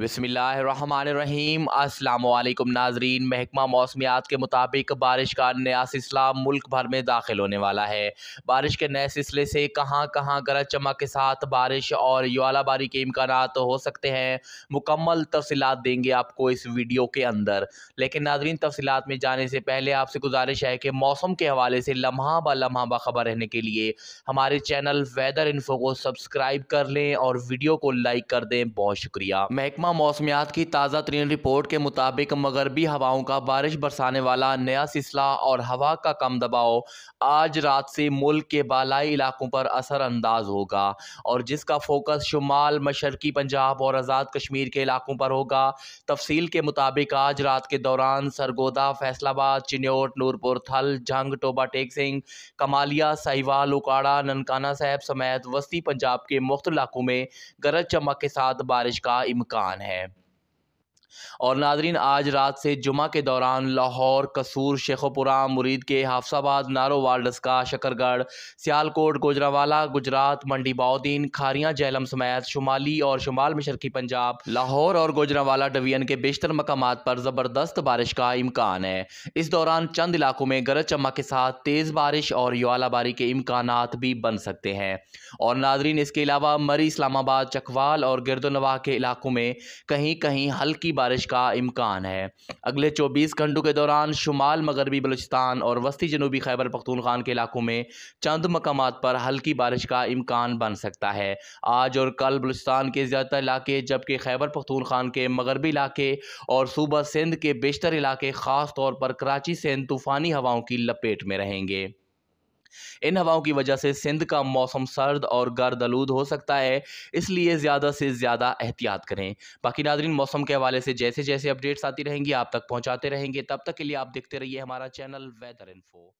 बसमीम अल्लाम नाजरीन महकमा मौसमियात के मुताबिक बारिश का नया सिलसिला मुल्क भर में दाखिल होने वाला है बारिश के नए सिलसिले से कहाँ कहाँ गरज चमक के साथ बारिश और ज्वालाबारी के इम्कान तो हो सकते हैं मुकम्मल तफसीत देंगे आपको इस वीडियो के अंदर लेकिन नाजरीन तफसीत में जाने से पहले आपसे गुजारिश है कि मौसम के हवाले से लम्हा ब लम्हा बाखबर रहने के लिए हमारे चैनल वेदर इन्फो को सब्सक्राइब कर लें और वीडियो को लाइक कर दें बहुत शुक्रिया महकमा महकमा मौसमियात की ताज़ा तरीन रिपोर्ट के मुताबिक मगरबी हवाओं का बारिश बरसाने वाला नया सिलसिला और हवा का कम दबाव आज रात से मुल्क के बालाई इलाकों पर असरअंदाज होगा और जिसका फोकस शुमाल मशरकी पंजाब और आज़ाद कश्मीर के इलाकों पर होगा तफसील के मुताबिक आज रात के दौरान सरगोदा फैसलाबाद चिन्होट नूरपुर थल जंग टोबा टेक सिंह कमालिया साहिवाल उकाड़ा ननकाना साहब समेत वस्ती पंजाब के मुख्त इलाकों में गरज चमक के साथ बारिश का इम्कान है और नादरीन आज रात से जुमा के दौरान लाहौर कसूर शेखोपुरा मुरीद के हाफसाबाद नारो डस्का शकरगढ़ सियालकोट गोजरावाला गुजरात मंडी बाउद्दीन खारियाँ जहलम समेत शुमाली और शुमाल मशरकी पंजाब लाहौर और गुजरावाला डिवीजन के बेशतर मकाम पर ज़बरदस्त बारिश का इम्कान है इस दौरान चंद इलाकों में गरज चमक के साथ तेज़ बारिश और युवालाबारी के इम्कान भी बन सकते हैं और नादरीन इसके अलावा मरी इस्लामाबाद चकवाल और गिरदोनवा के इलाकों में कहीं कहीं हल्की बारिश का इम्कान है अगले चौबीस घंटों के दौरान शुमाल मगरबी बलूचिस्तान और वस्ती जनूबी खैबर पख्तूनखान के इलाकों में चंद मकाम पर हल्की बारिश का इम्कान बन सकता है आज और कल बलूचिस्तान के ज़्यादातर इलाके जबकि खैबर पख्तूनखान के मगरबी इलाके और सूबा सिंध के बेशतर इलाके ख़ास तौर पर कराची सिंध तूफ़ानी हवाओं की लपेट में रहेंगे इन हवाओं की वजह से सिंध का मौसम सर्द और गर्द आलूद हो सकता है इसलिए ज़्यादा से ज़्यादा एहतियात करें बाकी नादरीन मौसम के हवाले से जैसे जैसे अपडेट्स आती रहेंगी आप तक पहुँचाते रहेंगे तब तक के लिए आप देखते रहिए हमारा चैनल वेदर इन्फो